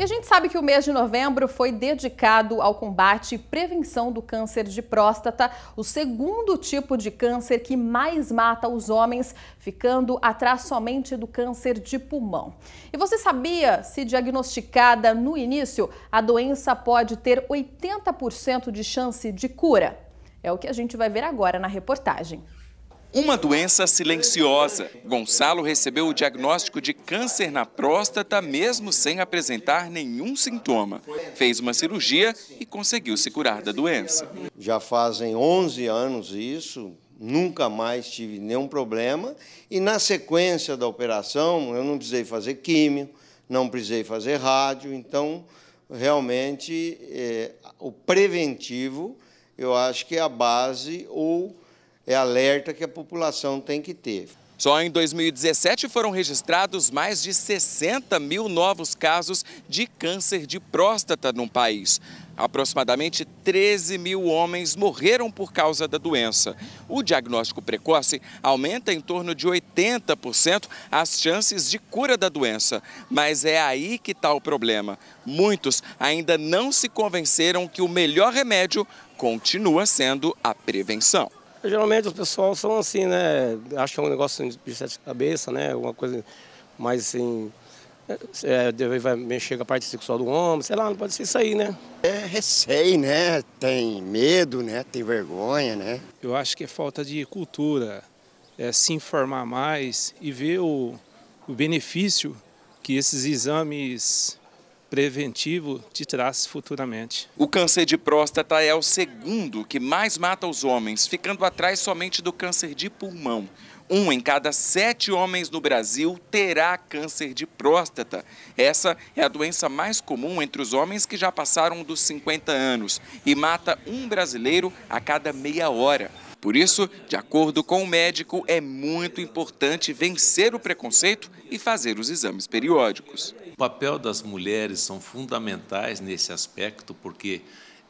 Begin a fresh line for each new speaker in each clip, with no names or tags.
E a gente sabe que o mês de novembro foi dedicado ao combate e prevenção do câncer de próstata, o segundo tipo de câncer que mais mata os homens, ficando atrás somente do câncer de pulmão. E você sabia, se diagnosticada no início, a doença pode ter 80% de chance de cura? É o que a gente vai ver agora na reportagem. Uma
doença silenciosa. Gonçalo recebeu o diagnóstico de câncer na próstata, mesmo sem apresentar nenhum sintoma. Fez uma cirurgia e conseguiu se
curar da doença. Já fazem 11 anos isso, nunca mais tive nenhum problema. E na sequência da operação, eu não precisei fazer químio, não precisei fazer rádio. Então, realmente, é, o preventivo, eu acho que é a base ou é alerta que a população tem que ter.
Só em 2017 foram registrados mais de 60 mil novos casos de câncer de próstata no país. Aproximadamente 13 mil homens morreram por causa da doença. O diagnóstico precoce aumenta em torno de 80% as chances de cura da doença. Mas é aí que está o problema. Muitos ainda não se convenceram que o melhor remédio continua sendo a prevenção.
Geralmente os pessoal são assim, né? Acham é um negócio de sete cabeça, né? Alguma coisa mais assim. É, é vai mexer com a parte sexual do homem, sei lá, não pode ser isso aí, né? É receio, né? Tem medo, né? Tem vergonha, né? Eu acho que é falta de cultura,
é se informar mais e ver o, o benefício que esses exames preventivo te traz futuramente.
O câncer de próstata é o segundo que mais mata os homens, ficando atrás somente do câncer de pulmão. Um em cada sete homens no Brasil terá câncer de próstata. Essa é a doença mais comum entre os homens que já passaram dos 50 anos e mata um brasileiro a cada meia hora. Por isso, de acordo com o médico, é muito importante vencer o preconceito e fazer os exames periódicos. O papel das mulheres são fundamentais nesse aspecto, porque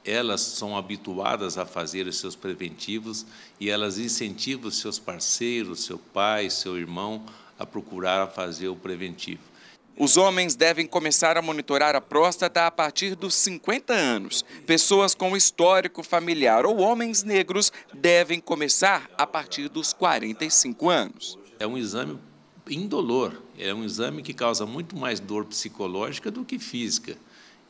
elas
são habituadas a fazer os seus preventivos e elas incentivam seus parceiros,
seu pai, seu irmão a procurar fazer o preventivo. Os homens devem começar a monitorar a próstata a partir dos 50 anos. Pessoas com histórico familiar ou homens negros devem começar a partir dos 45 anos. É um exame indolor, é um exame que causa muito mais dor
psicológica do que física.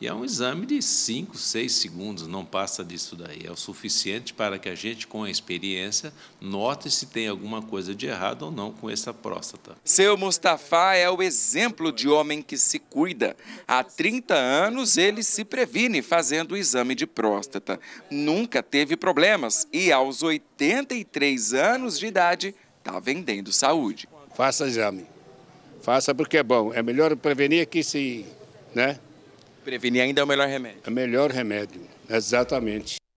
E é um exame de 5, 6 segundos, não passa disso daí. É o suficiente para que a gente, com a experiência, note se tem alguma
coisa de errado ou não com essa próstata. Seu Mustafa é o exemplo de homem que se cuida. Há 30 anos ele se previne fazendo o exame de próstata. Nunca teve problemas e aos 83 anos de idade está vendendo saúde. Faça exame. Faça porque é bom. É melhor prevenir
que se, né? prevenir ainda é o melhor remédio. É o melhor remédio, exatamente.